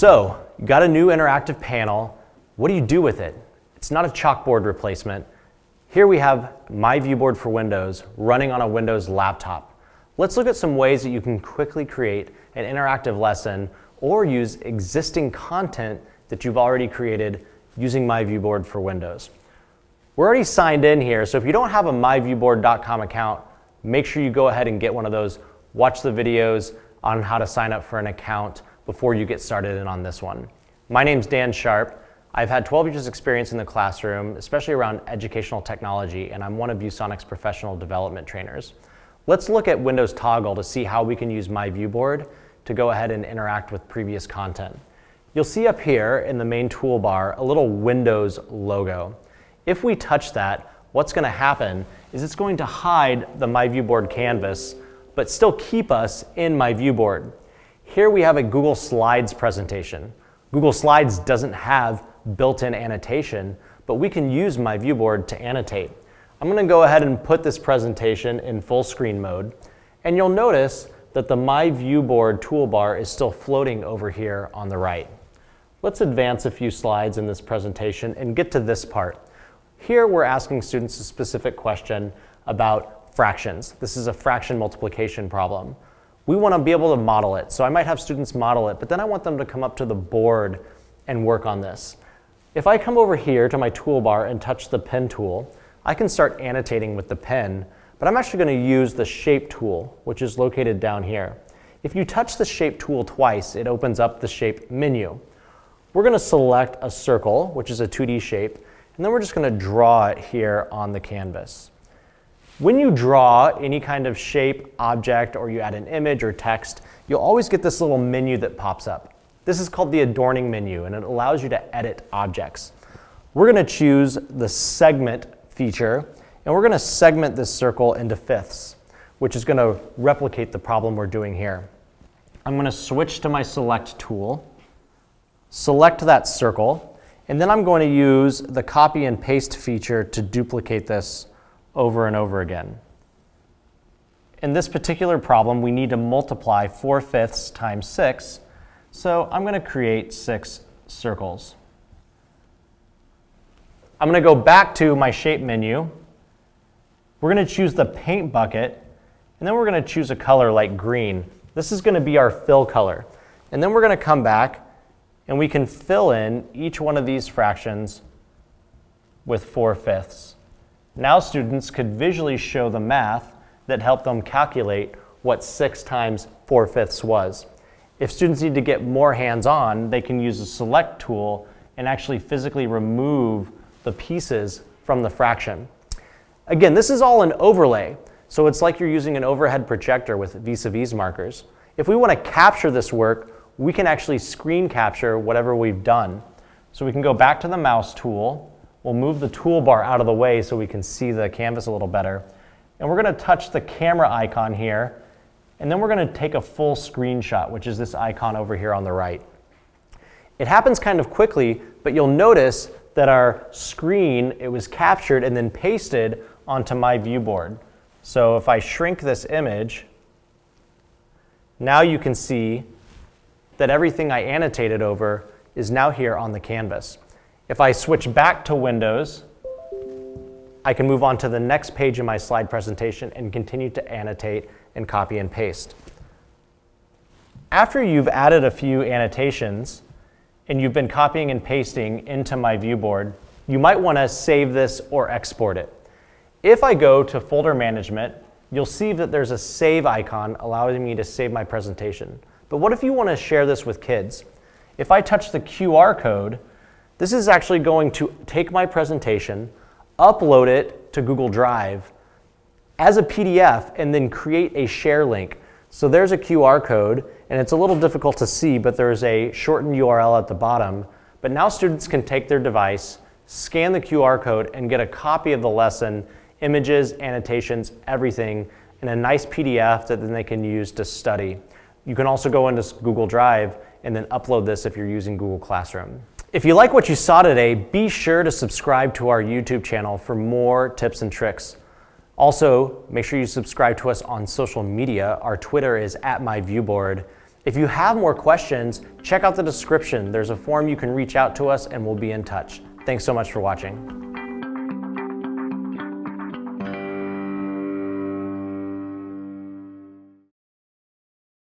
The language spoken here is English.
So, you got a new interactive panel. What do you do with it? It's not a chalkboard replacement. Here we have my viewboard for Windows running on a Windows laptop. Let's look at some ways that you can quickly create an interactive lesson or use existing content that you've already created using my viewboard for Windows. We're already signed in here, so if you don't have a myviewboard.com account, make sure you go ahead and get one of those. Watch the videos on how to sign up for an account before you get started in on this one. My name's Dan Sharp. I've had 12 years experience in the classroom, especially around educational technology, and I'm one of ViewSonic's professional development trainers. Let's look at Windows Toggle to see how we can use My Viewboard to go ahead and interact with previous content. You'll see up here in the main toolbar a little Windows logo. If we touch that, what's going to happen is it's going to hide the My Viewboard canvas, but still keep us in My Viewboard. Here we have a Google Slides presentation. Google Slides doesn't have built-in annotation, but we can use my viewboard to annotate. I'm gonna go ahead and put this presentation in full screen mode, and you'll notice that the My Viewboard toolbar is still floating over here on the right. Let's advance a few slides in this presentation and get to this part. Here we're asking students a specific question about fractions. This is a fraction multiplication problem we want to be able to model it. So I might have students model it, but then I want them to come up to the board and work on this. If I come over here to my toolbar and touch the pen tool, I can start annotating with the pen, but I'm actually going to use the shape tool, which is located down here. If you touch the shape tool twice, it opens up the shape menu. We're going to select a circle, which is a 2D shape, and then we're just going to draw it here on the canvas. When you draw any kind of shape, object, or you add an image or text, you'll always get this little menu that pops up. This is called the adorning menu, and it allows you to edit objects. We're gonna choose the segment feature, and we're gonna segment this circle into fifths, which is gonna replicate the problem we're doing here. I'm gonna switch to my select tool, select that circle, and then I'm going to use the copy and paste feature to duplicate this over and over again. In this particular problem, we need to multiply 4 fifths times 6, so I'm going to create 6 circles. I'm going to go back to my shape menu. We're going to choose the paint bucket, and then we're going to choose a color like green. This is going to be our fill color. And then we're going to come back, and we can fill in each one of these fractions with 4 fifths. Now students could visually show the math that helped them calculate what six times four-fifths was. If students need to get more hands-on, they can use the select tool and actually physically remove the pieces from the fraction. Again, this is all an overlay, so it's like you're using an overhead projector with vis-a-vis -vis markers. If we want to capture this work, we can actually screen capture whatever we've done. So we can go back to the mouse tool, We'll move the toolbar out of the way so we can see the canvas a little better. And we're gonna touch the camera icon here, and then we're gonna take a full screenshot, which is this icon over here on the right. It happens kind of quickly, but you'll notice that our screen, it was captured and then pasted onto my viewboard. So if I shrink this image, now you can see that everything I annotated over is now here on the canvas. If I switch back to Windows, I can move on to the next page in my slide presentation and continue to annotate and copy and paste. After you've added a few annotations and you've been copying and pasting into my view board, you might want to save this or export it. If I go to folder management, you'll see that there's a save icon allowing me to save my presentation. But what if you want to share this with kids? If I touch the QR code, this is actually going to take my presentation, upload it to Google Drive as a PDF, and then create a share link. So there's a QR code, and it's a little difficult to see, but there's a shortened URL at the bottom. But now students can take their device, scan the QR code, and get a copy of the lesson, images, annotations, everything, in a nice PDF that then they can use to study. You can also go into Google Drive and then upload this if you're using Google Classroom. If you like what you saw today, be sure to subscribe to our YouTube channel for more tips and tricks. Also, make sure you subscribe to us on social media. Our Twitter is at MyViewBoard. If you have more questions, check out the description. There's a form you can reach out to us and we'll be in touch. Thanks so much for watching.